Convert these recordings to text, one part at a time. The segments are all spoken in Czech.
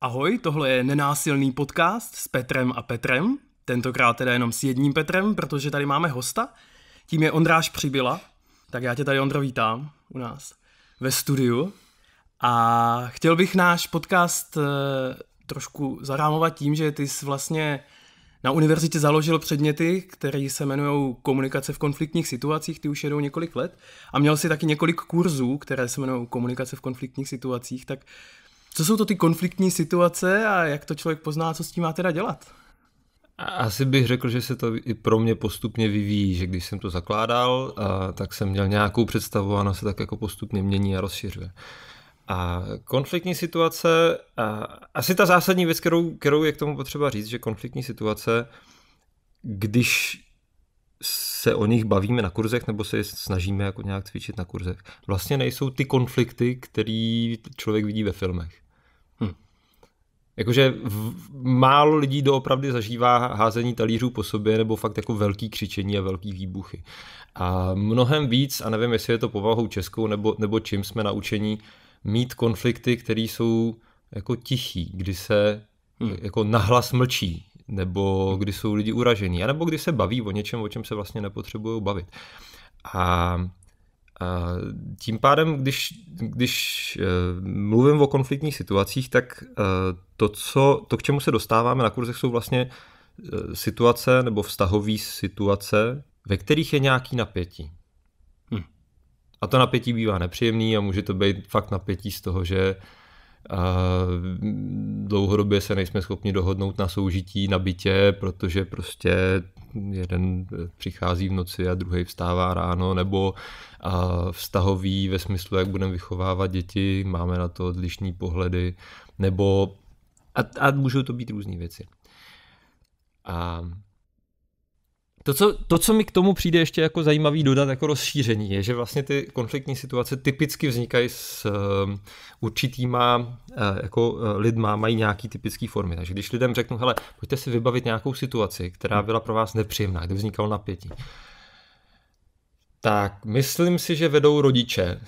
Ahoj, tohle je nenásilný podcast s Petrem a Petrem. Tentokrát teda jenom s jedním Petrem, protože tady máme hosta. Tím je Ondráš Přibyla. Tak já tě tady, Ondro, vítám u nás ve studiu. A chtěl bych náš podcast eh, trošku zarámovat tím, že ty jsi vlastně na univerzitě založil předměty, které se jmenují komunikace v konfliktních situacích, ty už jedou několik let, a měl si taky několik kurzů, které se jmenují komunikace v konfliktních situacích, tak co jsou to ty konfliktní situace a jak to člověk pozná, co s tím má teda dělat? Asi bych řekl, že se to i pro mě postupně vyvíjí, že když jsem to zakládal, a, tak jsem měl nějakou představu a ona se tak jako postupně mění a rozšiřuje. A konfliktní situace, a, asi ta zásadní věc, kterou, kterou je k tomu potřeba říct, že konfliktní situace, když se o nich bavíme na kurzech nebo se je snažíme jako nějak cvičit na kurzech, vlastně nejsou ty konflikty, který člověk vidí ve filmech. Jakože v, málo lidí doopravdy zažívá házení talířů po sobě nebo fakt jako velký křičení a velký výbuchy. A mnohem víc, a nevím, jestli je to povahou českou nebo, nebo čím jsme naučení, mít konflikty, které jsou jako tichý, kdy se hmm. jako nahlas mlčí, nebo kdy jsou lidi uražení, anebo kdy se baví o něčem, o čem se vlastně nepotřebují bavit. A a tím pádem, když, když eh, mluvím o konfliktních situacích, tak eh, to, co, to, k čemu se dostáváme na kurzech, jsou vlastně eh, situace nebo vztahové situace, ve kterých je nějaký napětí. Hm. A to napětí bývá nepříjemný a může to být fakt napětí z toho, že uh, a dlouhodobě se nejsme schopni dohodnout na soužití na bytě, protože prostě jeden přichází v noci a druhý vstává ráno, nebo vztahový ve smyslu, jak budeme vychovávat děti, máme na to odlišní pohledy, nebo a, a můžou to být různé věci. A to co, to, co mi k tomu přijde ještě jako zajímavý dodat jako rozšíření, je, že vlastně ty konfliktní situace typicky vznikají s uh, určitýma uh, jako uh, lidma, mají nějaký typický formy. Takže když lidem řeknu, hele, pojďte si vybavit nějakou situaci, která byla pro vás nepříjemná, kde vznikalo napětí, tak myslím si, že vedou rodiče.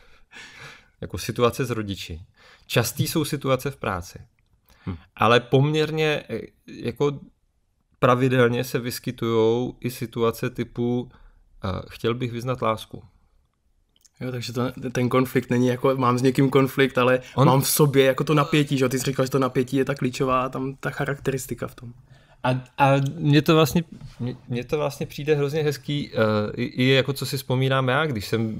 jako situace s rodiči. Častý jsou situace v práci. Hmm. Ale poměrně jako pravidelně se vyskytují i situace typu eh, chtěl bych vyznat lásku. Jo, takže to, ten konflikt není jako mám s někým konflikt, ale On... mám v sobě jako to napětí, že ty jsi říkal, že to napětí je ta klíčová tam ta charakteristika v tom. A, a mně to, vlastně, mě, to vlastně přijde hrozně hezký, uh, i, i jako co si vzpomínám já, když jsem uh,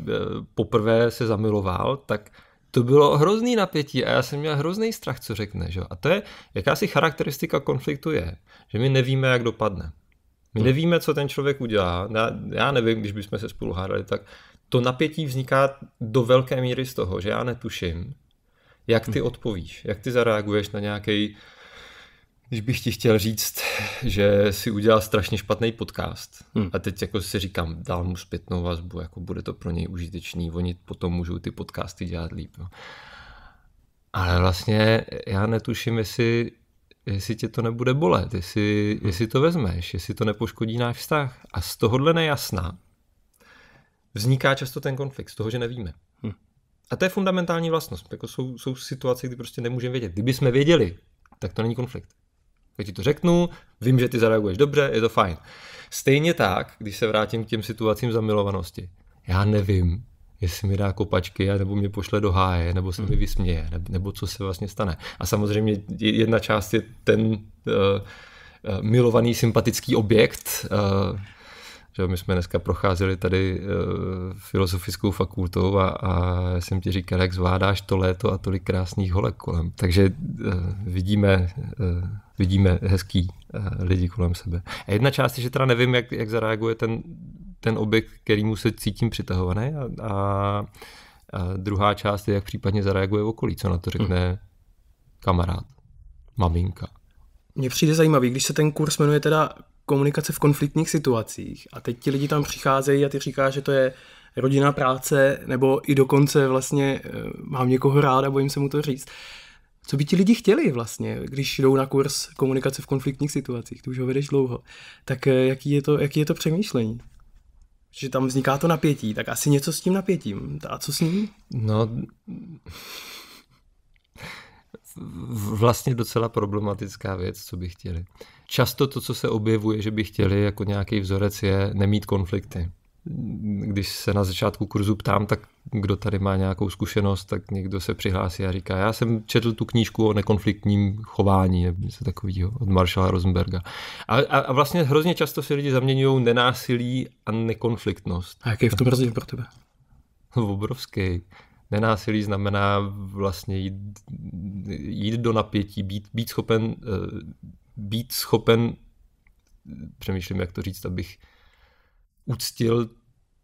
poprvé se zamiloval, tak uh, to bylo hrozný napětí a já jsem měl hrozný strach, co řekne. Že? A to je jakási charakteristika konfliktu je, že my nevíme, jak dopadne. My hmm. nevíme, co ten člověk udělá. Já, já nevím, když bychom se spolu hádali, tak to napětí vzniká do velké míry z toho, že já netuším, jak ty hmm. odpovíš, jak ty zareaguješ na nějaký když bych ti chtěl říct, že si udělal strašně špatný podcast hmm. a teď jako si říkám, dál mu zpětnou vazbu, jako bude to pro něj užitečný, oni potom můžou ty podcasty dělat líp. No. Ale vlastně já netuším, jestli, jestli tě to nebude bolet, jestli, hmm. jestli to vezmeš, jestli to nepoškodí náš vztah. A z tohohle nejasná vzniká často ten konflikt, z toho, že nevíme. Hmm. A to je fundamentální vlastnost. Jako jsou, jsou situace, kdy prostě nemůžeme vědět. Kdyby jsme věděli, tak to není konflikt. Já ti to řeknu, vím, že ty zareaguješ dobře, je to fajn. Stejně tak, když se vrátím k těm situacím zamilovanosti. Já nevím, jestli mi dá kopačky, nebo mě pošle do háje, nebo se mi hmm. vysměje, nebo, co se vlastně stane. A samozřejmě jedna část je ten uh, uh, milovaný sympatický objekt, uh, že my jsme dneska procházeli tady uh, filozofickou fakultou a, a jsem ti říkal, jak zvládáš to léto a tolik krásných holek kolem. Takže uh, vidíme uh, vidíme hezký eh, lidi kolem sebe. A jedna část je, že teda nevím, jak, jak zareaguje ten, ten objekt, kterýmu se cítím přitahovaný a, a, a druhá část je, jak případně zareaguje okolí, co na to řekne hmm. kamarád, maminka. Mně přijde zajímavý, když se ten kurz jmenuje teda komunikace v konfliktních situacích a teď ti lidi tam přicházejí a ty říkáš, že to je rodina práce nebo i dokonce vlastně eh, mám někoho rád a bojím se mu to říct co by ti lidi chtěli vlastně, když jdou na kurz komunikace v konfliktních situacích, ty už ho vedeš dlouho, tak eh, jaký je to, jaký je to přemýšlení? Že tam vzniká to napětí, tak asi něco s tím napětím. A co s ním? No, vlastně docela problematická věc, co by chtěli. Často to, co se objevuje, že by chtěli jako nějaký vzorec, je nemít konflikty když se na začátku kurzu ptám, tak kdo tady má nějakou zkušenost, tak někdo se přihlásí a říká, já jsem četl tu knížku o nekonfliktním chování, nebo něco takového, od Marshalla Rosenberga. A, a, a vlastně hrozně často si lidi zaměňují nenásilí a nekonfliktnost. A jaký je v tom rozdíl pro tebe? Obrovský. Nenásilí znamená vlastně jít, jít do napětí, být, být schopen, eh, být schopen, eh, přemýšlím, jak to říct, abych uctil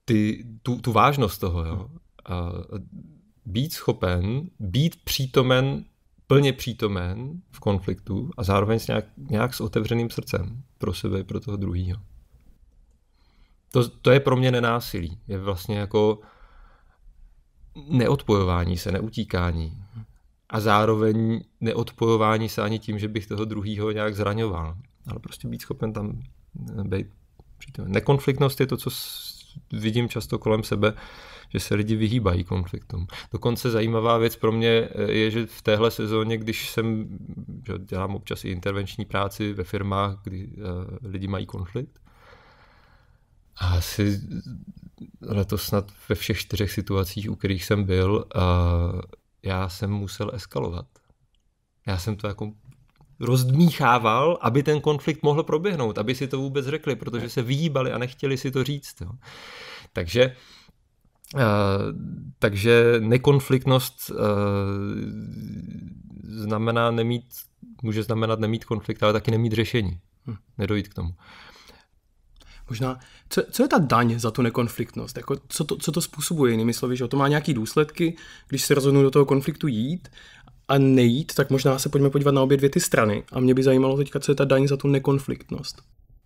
ty, tu, tu vážnost toho. Jo? A být schopen, být přítomen, plně přítomen v konfliktu a zároveň s nějak, nějak s otevřeným srdcem pro sebe i pro toho druhého. To, to je pro mě nenásilí. Je vlastně jako neodpojování se, neutíkání. A zároveň neodpojování se ani tím, že bych toho druhého nějak zraňoval. Ale prostě být schopen tam eh, být přítomen. Nekonfliktnost je to, co vidím často kolem sebe, že se lidi vyhýbají konfliktům. Dokonce zajímavá věc pro mě eh, je, že v téhle sezóně, když jsem, že dělám občas i intervenční práci ve firmách, kdy uh, lidi mají konflikt, a asi letos snad ve všech čtyřech situacích, u kterých jsem byl, uh, já jsem musel eskalovat. Já jsem to jako rozdmíchával, aby ten konflikt mohl proběhnout, aby si to vůbec řekli, protože se vyhýbali a nechtěli si to říct. Jo. Takže Uh, takže nekonfliktnost uh, znamená nemít, může znamenat nemít konflikt, ale taky nemít řešení. Hm. Nedojít k tomu. Možná, co, co je ta daň za tu nekonfliktnost? Jako, co, to, co to způsobuje? Jinými slovy, že to má nějaké důsledky, když se rozhodnu do toho konfliktu jít a nejít, tak možná se pojďme podívat na obě dvě ty strany. A mě by zajímalo teďka, co je ta daň za tu nekonfliktnost.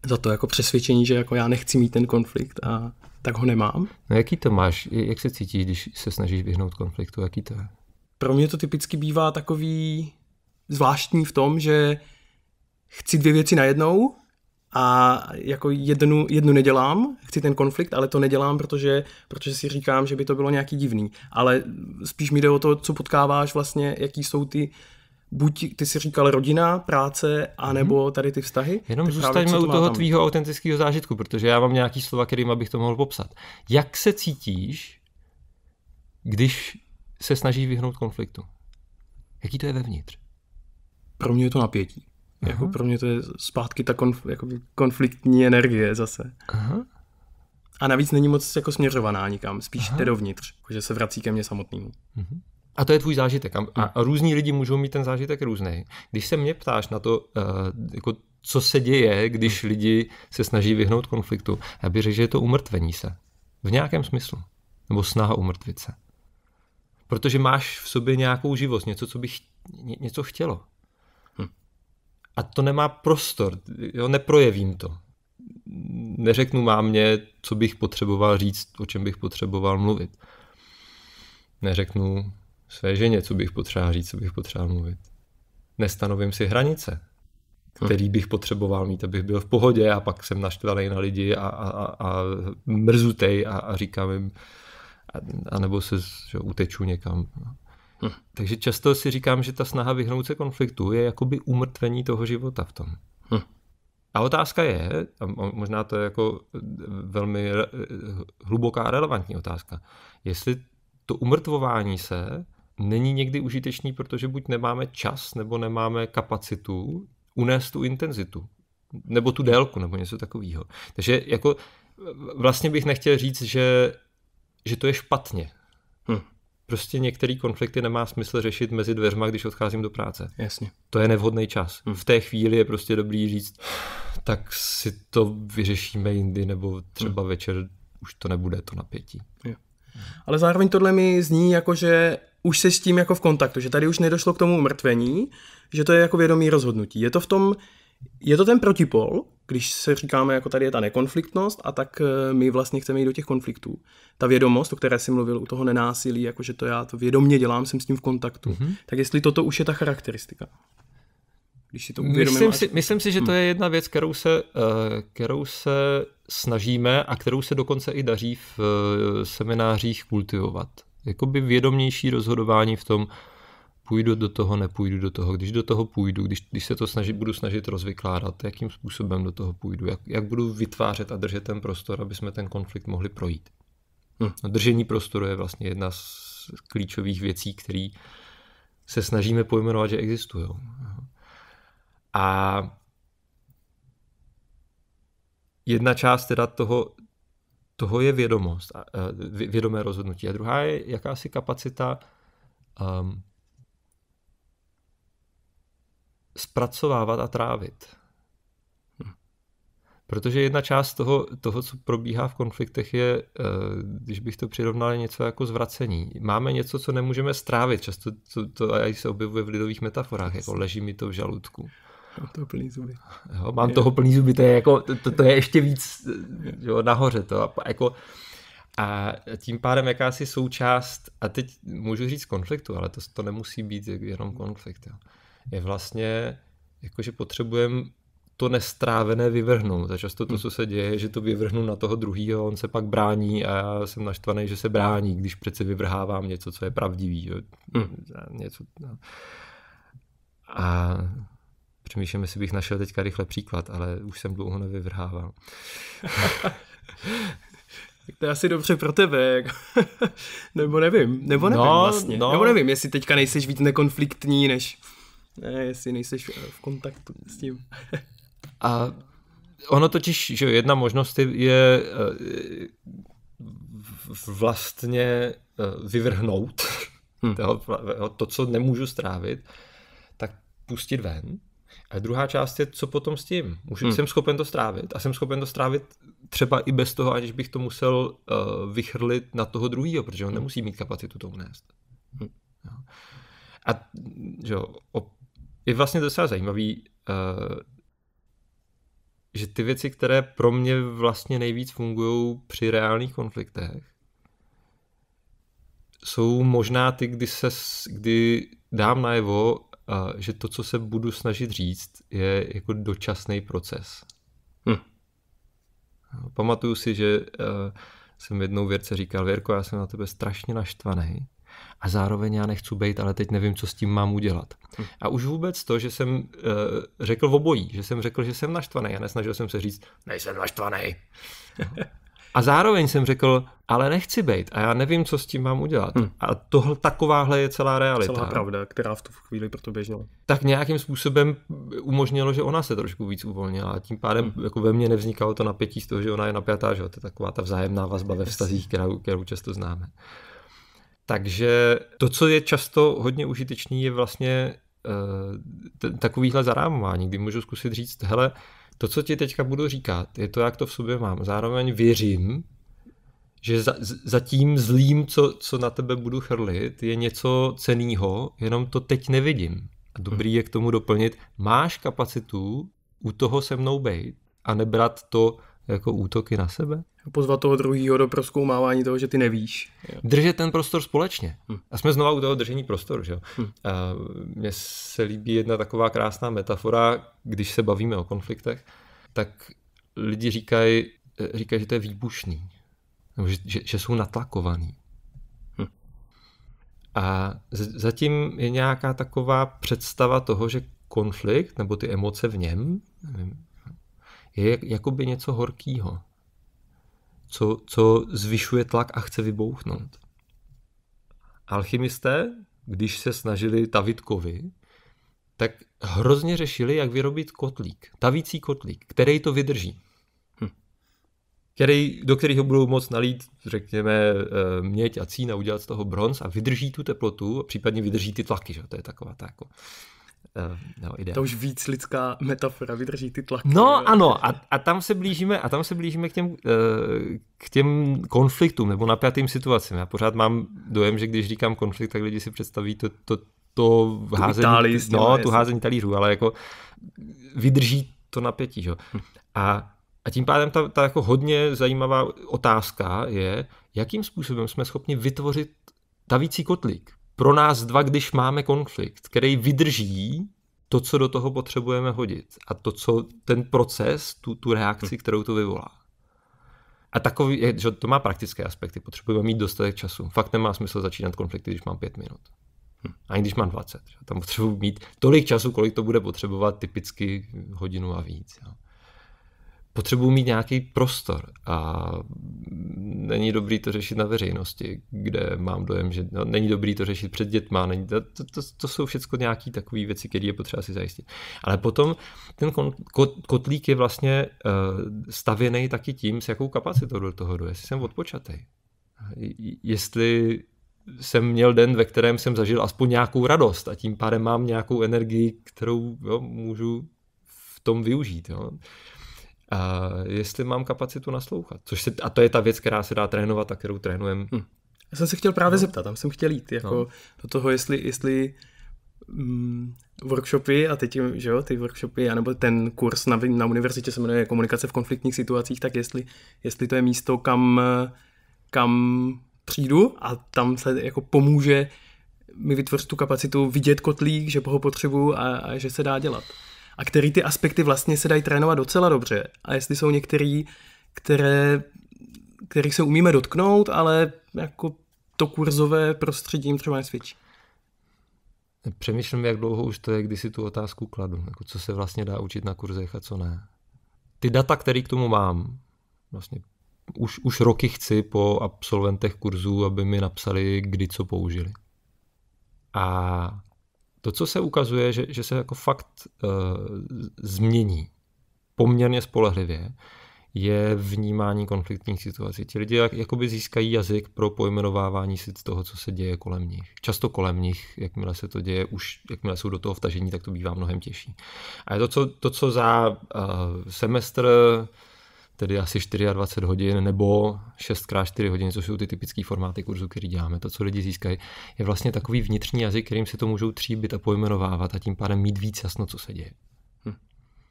Za to jako přesvědčení, že jako já nechci mít ten konflikt a tak ho nemám. No jaký to máš? Jak se cítíš, když se snažíš vyhnout konfliktu? Jaký to je? Pro mě to typicky bývá takový zvláštní v tom, že chci dvě věci najednou a jako jednu, jednu nedělám, chci ten konflikt, ale to nedělám, protože, protože si říkám, že by to bylo nějaký divný. Ale spíš mi jde o to, co potkáváš vlastně, jaký jsou ty buď ty si říkal rodina, práce, anebo mhm. tady ty vztahy. Jenom tak zůstaňme u toho tvýho autentického zážitku, protože já mám nějaký slova, kterým bych to mohl popsat. Jak se cítíš, když se snažíš vyhnout konfliktu? Jaký to je vevnitř? Pro mě je to napětí. Jako Aha. Jako pro mě to je zpátky ta konf- jako konfliktní energie zase. Aha. A navíc není moc jako směřovaná nikam, spíš Aha. jde dovnitř, že se vrací ke mně samotnému. Mhm. A to je tvůj zážitek. A, a, mhm. různí lidi můžou mít ten zážitek různý. Když se mě ptáš na to, uh, jako, co se děje, když mhm. lidi se snaží vyhnout konfliktu, já bych řekl, že je to umrtvení se. V nějakém smyslu. Nebo snaha umrtvit se. Protože máš v sobě nějakou živost, něco, co bych něco chtělo a to nemá prostor, jo, neprojevím to. Neřeknu mámě, co bych potřeboval říct, o čem bych potřeboval mluvit. Neřeknu své ženě, co bych potřeboval říct, co bych potřeboval mluvit. Nestanovím si hranice, který bych potřeboval mít, abych byl v pohodě a pak jsem naštvaný na lidi a, a, a mrzutej a, a říkám jim, a, a nebo se že, uteču někam. Hm. Takže často si říkám, že ta snaha vyhnout se konfliktu je jakoby umrtvení toho života v tom. Hm. A otázka je, a možná to je jako eh, velmi eh, hluboká a relevantní otázka, jestli to umrtvování se není někdy užitečný, protože buď nemáme čas, nebo nemáme kapacitu unést tu intenzitu, nebo tu délku, nebo něco takového. Takže jako eh, vlastně bych nechtěl říct, že, že to je špatně. Hm prostě některé konflikty nemá smysl řešit mezi dveřma, když odcházím do práce. Jasně. To je nevhodný čas. Hmm. V té chvíli je prostě dobrý říct, tak si to vyřešíme jindy, nebo třeba hmm. večer už to nebude to napětí. Jo. Ale zároveň tohle mi zní jako, že už se s tím jako v kontaktu, že tady už nedošlo k tomu mrtvení, že to je jako vědomý rozhodnutí. Je to v tom je to ten protipol, když se říkáme, jako tady je ta nekonfliktnost, a tak eh, my vlastně chceme jít do těch konfliktů. Ta vědomost, o které jsi mluvil, u toho nenásilí, jakože to já to vědomně dělám, jsem s tím v kontaktu, mm-hmm. tak jestli toto už je ta charakteristika. Když si to myslím, až... si, myslím si, že to hm. je jedna věc, kterou se, eh, kterou se snažíme a kterou se dokonce i daří v eh, seminářích kultivovat. Jakoby vědomější rozhodování v tom, půjdu do toho, nepůjdu do toho, když do toho půjdu, když, když se to snaží, budu snažit rozvykládat, jakým způsobem do toho půjdu, jak, jak budu vytvářet a držet ten prostor, aby jsme ten konflikt mohli projít. Hm. No, držení prostoru je vlastně jedna z klíčových věcí, který se snažíme pojmenovat, že existují. A jedna část teda toho, toho je vědomost, vědomé rozhodnutí. A druhá je jakási kapacita um, zpracovávat a trávit. Hm. Protože jedna část toho, toho, co probíhá v konfliktech, je, eh, když bych to přirovnal, něco jako zvracení. Máme něco, co nemůžeme strávit. Často to, to to se objevuje v lidových metaforách, jako leží mi to v žaludku. Mám toho plný zuby. Jo, mám je. toho plný zuby, to je, jako, to, to je ještě víc jo, nahoře. To, a, jako, a tím pádem jakási součást, a teď můžu říct konfliktu, ale to, to nemusí být jenom konflikt. Jo je vlastně, jakože potřebujeme to nestrávené vyvrhnout. Za často to, hmm. co se děje, že to vyvrhnu na toho druhého, on se pak brání a já jsem naštvaný, že se brání, když přece vyvrhávám něco, co je pravdivý. Mm. Něco, no. A přemýšlím, jestli bych našel teďka rychle příklad, ale už jsem dlouho nevyvrhával. Tak to je asi dobře pro tebe. nebo nevím, nebo nevím no, vlastně. No. Nebo nevím, jestli teďka nejseš víc nekonfliktní, než ne, jestli nejseš eh, v kontaktu s tím. A ono totiž, že jedna možnost je eh, vlastně eh, vyvrhnout hmm. toho, to, co nemůžu strávit, tak pustit ven. A druhá část je, co potom s tím. Už hmm. jsem schopen to strávit a jsem schopen to strávit třeba i bez toho, aniž bych to musel uh, vychrlit na toho druhého, protože on nemusí mít kapacitu to unést. Hmm. A že jo, je vlastně docela zajímavý, eh, že ty věci, které pro mě vlastně nejvíc fungují při reálných konfliktech, jsou možná ty, kdy, se, kdy dám najevo, eh, že to, co se budu snažit říct, je jako dočasný proces. Hm. Eh, pamatuju si, že jsem jednou věrce říkal, Věrko, já jsem na tebe strašně naštvaný, a zároveň já nechci být, ale teď nevím, co s tím mám udělat. Hm. A už vůbec to, že jsem uh, řekl v obojí, že jsem řekl, že jsem naštvaný a nesnažil jsem se říct, nejsem naštvaný. a zároveň jsem řekl, ale nechci být a já nevím, co s tím mám udělat. Hmm. A tohle, takováhle je celá realita. Celá no. pravda, která v tu chvíli proto běžela. Tak nějakým způsobem umožnilo, že ona se trošku víc uvolnila a tím pádem hmm. jako ve mně nevznikalo to napětí z toho, že ona je napjatá, že to je taková ta vzájemná vazba ve vztazích, kterou, kterou často známe. Takže to, co je často hodně užitečný, je vlastně eh, t- takovýhle zarámování, kdy můžu zkusit říct, hele, to, co ti teďka budu říkat, je to, jak to v sobě mám. Zároveň věřím, že za, za tím zlým, co, co na tebe budu chrlit, je něco cenýho, jenom to teď nevidím. A dobrý mhm. je k tomu doplnit, máš kapacitu u toho se mnou bejt a nebrat to jako útoky na sebe. Pozvat toho druhého do proskoumávání toho, že ty nevíš. Držet ten prostor společně. Hmm. A jsme znova u toho držení prostoru. Že? Hmm. A mně se líbí jedna taková krásná metafora, když se bavíme o konfliktech, tak lidi říkají, říkají že to je výbušný. Nebo že, že, že jsou natlakovaný. Hmm. A z, zatím je nějaká taková představa toho, že konflikt nebo ty emoce v něm, nevím, je jakoby něco horkýho, co, co zvyšuje tlak a chce vybouchnout. Alchymisté, když se snažili tavit kovy, tak hrozně řešili, jak vyrobit kotlík, tavící kotlík, který to vydrží. Hm. Který, do kterého budou moc nalít, řekněme, eh, měď a cín a udělat z toho bronz a vydrží tu teplotu a případně vydrží ty tlaky, že? to je taková ta jako Eh, no, ide. To už víc lidská metafora vydrží ty tlaky. No ano, a, a, tam se blížíme, a tam se blížíme k těm, eh, k těm konfliktům nebo napjatým situacím. Já pořád mám dojem, že když říkám konflikt, tak lidi si představí to, to, to tu házení, Itálii, no, tu házení talířů, ale jako vydrží to napětí. Že? Hm. A, a tím pádem ta, ta jako hodně zajímavá otázka je, jakým způsobem jsme schopni vytvořit tavící kotlík pro nás dva, když máme konflikt, který vydrží to, co do toho potřebujeme hodit a to, co ten proces, tu, tu reakci, hm. kterou to vyvolá. A takový, že to má praktické aspekty, potřebujeme mít dostatek času. Fakt nemá smysl začínat konflikty, když mám pět minut. Hm. Ani když mám 20. Tam potřebuji mít tolik času, kolik to bude potřebovat, typicky hodinu a víc. Jo potřebuji mít nějaký prostor a není dobrý to řešit na veřejnosti, kde mám dojem, že no, není dobrý to řešit před dětma, není, to, to, to jsou všechno nějaké takové věci, které je potřeba si zajistit. Ale potom ten kon, kot, kotlík je vlastně uh, stavěný taky tím, s jakou kapacitou do toho jdu, jestli jsem odpočatý. Jestli jsem měl den, ve kterém jsem zažil aspoň nějakou radost a tím pádem mám nějakou energii, kterou jo, můžu v tom využít. Jo uh, jestli mám kapacitu naslouchat. Což se, a to je ta věc, která se dá trénovat a kterou trénujeme. Hm. Já jsem se chtěl právě no. zeptat, tam jsem chtěl jít, no. jako no. do toho, jestli, jestli mm, workshopy a teď, že jo, ty workshopy, anebo ten kurz na, na univerzitě se jmenuje Komunikace v konfliktních situacích, tak jestli, jestli to je místo, kam, kam přijdu a tam se jako pomůže mi vytvořit tu kapacitu vidět kotlík, že ho potřebuju a, a že se dá dělat a který ty aspekty vlastně se dají trénovat docela dobře. A jestli jsou některý, které, kterých se umíme dotknout, ale jako to kurzové prostředí jim třeba nesvědčí. Přemýšlím, jak dlouho už to je, když si tu otázku kladu, jako co se vlastně dá učit na kurzech a co ne. Ty data, které k tomu mám, vlastně už, už roky chci po absolventech kurzů, aby mi napsali, kdy co použili. A to, co se ukazuje, že, že se jako fakt uh, změní poměrně spolehlivě, je vnímání konfliktních situací. Ti lidé jak, jakoby získají jazyk pro pojmenovávání si toho, co se děje kolem nich. Často kolem nich, jakmile se to děje, už jakmile jsou do toho vtažení, tak to bývá mnohem těžší. A je to, co, to, co za uh, semestr tedy asi 24 hodin nebo 6x4 hodin, což jsou ty typické formáty kurzu, který děláme. To, co lidi získají, je vlastně takový vnitřní jazyk, kterým se to můžou tříbit a pojmenovávat a tím pádem mít víc jasno, co se děje. Hm.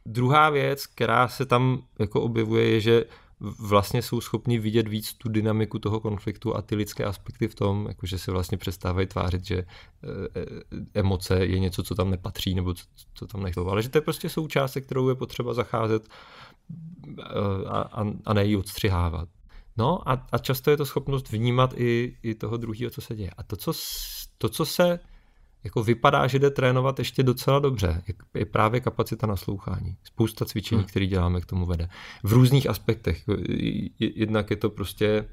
Druhá věc, která se tam jako objevuje, je, že vlastně jsou schopni vidět víc tu dynamiku toho konfliktu a ty lidské aspekty v tom, že se vlastně přestávají tvářit, že eh, eh, emoce je něco, co tam nepatří nebo co, co tam nechlo. Ale že to je prostě součást, se kterou je potřeba zacházet eh, a, a, a ne ji odstřihávat. No a, a často je to schopnost vnímat i, i toho druhého, co se děje. A to, co, to, co se jako vypadá, že jde trénovat ještě docela dobře. Je právě kapacita naslouchání. Spousta cvičení, hmm. které děláme, k tomu vede. V různých aspektech. Jako jednak je to prostě,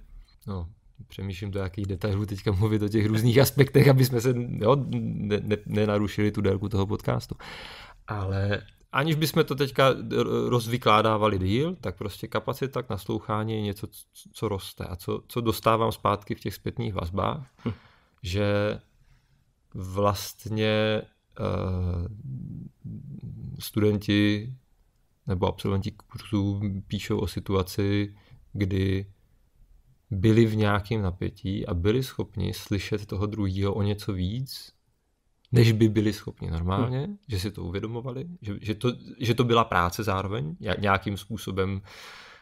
no, přemýšlím do jakých detailů teďka mluvit o těch různých aspektech, aby jsme se jo, ne, ne, nenarušili tu délku toho podcastu. Ale aniž bychom to teďka rozvykládávali díl, tak prostě kapacita k naslouchání je něco, co roste a co, co dostávám zpátky v těch zpětných vazbách, hm. že vlastně uh, studenti nebo absolventi kurzů píšou o situaci, kdy byli v nějakém napětí a byli schopni slyšet toho druhého o něco víc, než by byli schopni normálně, hmm. že si to uvědomovali, že, že, to, že to byla práce zároveň, nějakým způsobem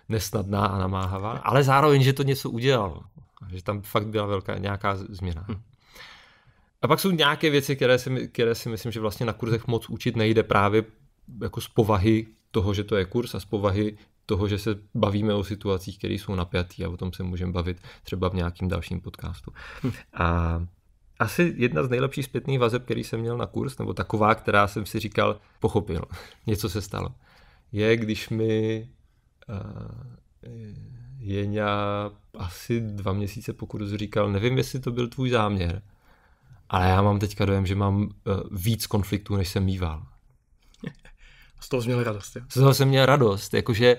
nesnadná a namáhavá, ale zároveň, že to něco udělalo, že tam fakt byla velká nějaká změna. Hmm. A pak jsou nějaké věci, které si, které si myslím, že vlastně na kurzech moc učit nejde právě jako z povahy toho, že to je kurz a z povahy toho, že se bavíme o situacích, které jsou napjatý a o tom se můžeme bavit třeba v nějakým dalším podcastu. Hm. A asi jedna z nejlepších zpětných vazeb, který jsem měl na kurz, nebo taková, která jsem si říkal, pochopil, něco se stalo, je, když mi uh, Jeňa asi dva měsíce po kurzu říkal, nevím, jestli to byl tvůj záměr, ale já mám teďka dojem, že mám uh, víc konfliktů, než jsem mýval. Z toho jsem měl radost, jo? Z toho jsem měl radost, jakože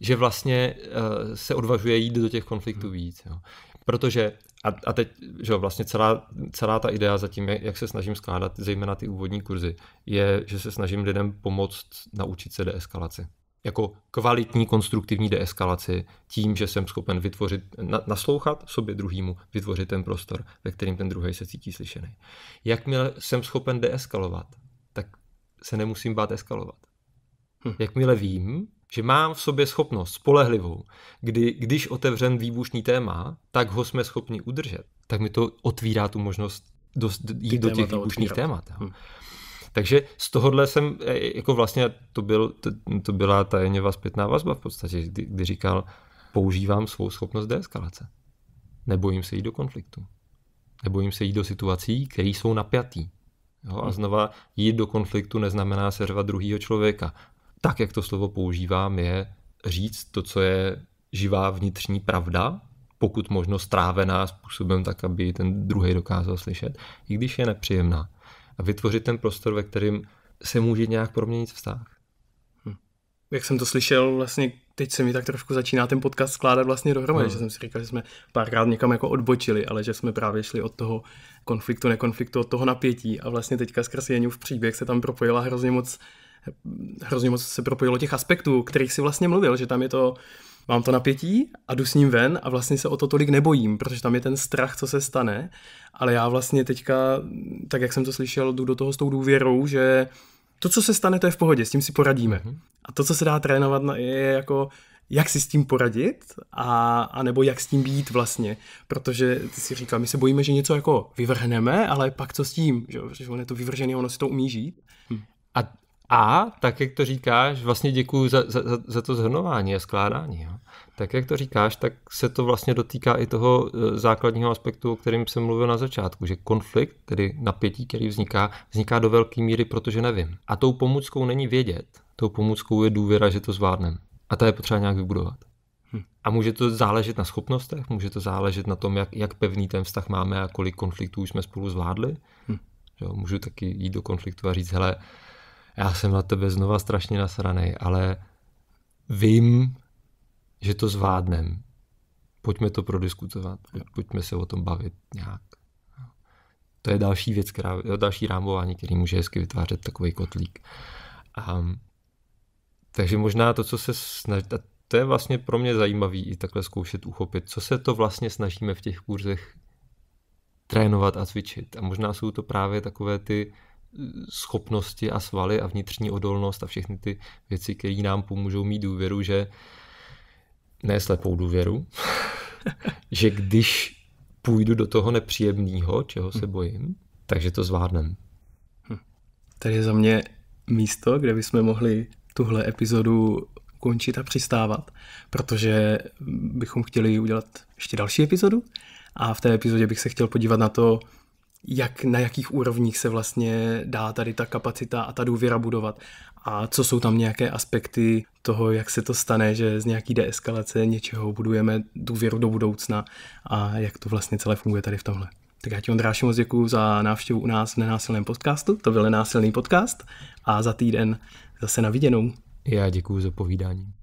že vlastně uh, se odvažuje jít do těch konfliktů hmm. víc. Jo. Protože, a, a teď, že jo, vlastně celá, celá ta idea zatím, jak, jak se snažím skládat, zejména ty úvodní kurzy, je, že se snažím lidem pomoct naučit se deeskalaci jako kvalitní konstruktivní deeskalaci tím, že jsem schopen vytvořit, naslouchat sobě druhýmu, vytvořit ten prostor, ve kterým ten druhý se cítí slyšený. Jakmile jsem schopen deeskalovat, tak se nemusím bát eskalovat. Hm. Jakmile vím, že mám v sobě schopnost spolehlivou, kdy když otevřen výbušný téma, tak ho jsme schopni udržet, tak mi to otvírá tu možnost dost, jít do těch výbušných témat. Jo. Hm. Takže z tohohle jsem, e, jako vlastně to, byl, to, to byla jeněva zpětná vazba v podstatě, kdy, kdy říkal, používám svou schopnost deeskalace. Nebojím se jít do konfliktu. Nebojím se jít do situací, které jsou napjatý. Jo, a hmm. znova jít do konfliktu neznamená seřvat druhého člověka. Tak, jak to slovo používám, je říct to, co je živá vnitřní pravda, pokud možno strávená způsobem tak, aby ten druhý dokázal slyšet, i když je nepříjemná a vytvořit ten prostor, ve kterým se může nějak proměnit vztah. Hm. Jak jsem to slyšel, vlastně teď se mi tak trošku začíná ten podcast skládat vlastně dohromady, hmm. že jsem si říkal, že jsme párkrát někam jako odbočili, ale že jsme právě šli od toho konfliktu, nekonfliktu, od toho napětí a vlastně teďka skrz v příběh se tam propojila hrozně moc hrozně moc se propojilo těch aspektů, kterých si vlastně mluvil, že tam je to mám to napětí a jdu s ním ven a vlastně se o to tolik nebojím, protože tam je ten strach, co se stane, ale já vlastně teďka, tak jak jsem to slyšel, jdu do toho s tou důvěrou, že to, co se stane, to je v pohodě, s tím si poradíme. Mhm. A to, co se dá trénovat, je jako jak si s tím poradit a, a nebo jak s tím být vlastně, protože ty si říkal, my se bojíme, že něco jako vyvrhneme, ale pak co s tím, že, že on je to vyvržený, ono si to umí žít. Hmm. A, a tak, jak to říkáš, vlastně děkuji za, za, za to zhrnování a skládání. Jo. Tak, jak to říkáš, tak se to vlastně dotýká i toho e, základního aspektu, o kterém jsem mluvil na začátku, že konflikt, tedy napětí, který vzniká, vzniká do velké míry, protože nevím. A tou pomůckou není vědět, tou pomůckou je důvěra, že to zvládneme. A ta je potřeba nějak vybudovat. Hm. A může to záležet na schopnostech, může to záležet na tom, jak, jak pevný ten vztah máme a kolik konfliktů jsme spolu zvládli. Hm. Jo, můžu taky jít do konfliktu a říct, hele, já jsem na tebe znova strašně nasraný, ale vím, že to zvládnem. Pojďme to prodiskutovat, pojďme se o tom bavit nějak. To je další věc, která, další rámování, který může hezky vytvářet takový kotlík. A, takže možná to, co se snaží, to je vlastně pro mě zajímavý i takhle zkoušet uchopit, co se to vlastně snažíme v těch kurzech trénovat a cvičit. A možná jsou to právě takové ty schopnosti a svaly a vnitřní odolnost a všechny ty věci, které nám pomůžou mít důvěru, že ne slepou důvěru, že když půjdu do toho nepříjemného, čeho se hm. bojím, takže to zvládnem. Hm. Tady je za mě místo, kde bychom mohli tuhle epizodu končit a přistávat, protože bychom chtěli udělat ještě další epizodu a v té epizodě bych se chtěl podívat na to, jak na jakých úrovních se vlastně dá tady ta kapacita a ta důvěra budovat a co jsou tam nějaké aspekty toho, jak se to stane, že z nějaký deeskalace něčeho budujeme důvěru do budoucna a jak to vlastně celé funguje tady v tomhle. Tak já ti Ondráši moc děkuji za návštěvu u nás v Nenásilném podcastu, to byl Nenásilný podcast a za týden zase na viděnou. Já děkuji za povídání.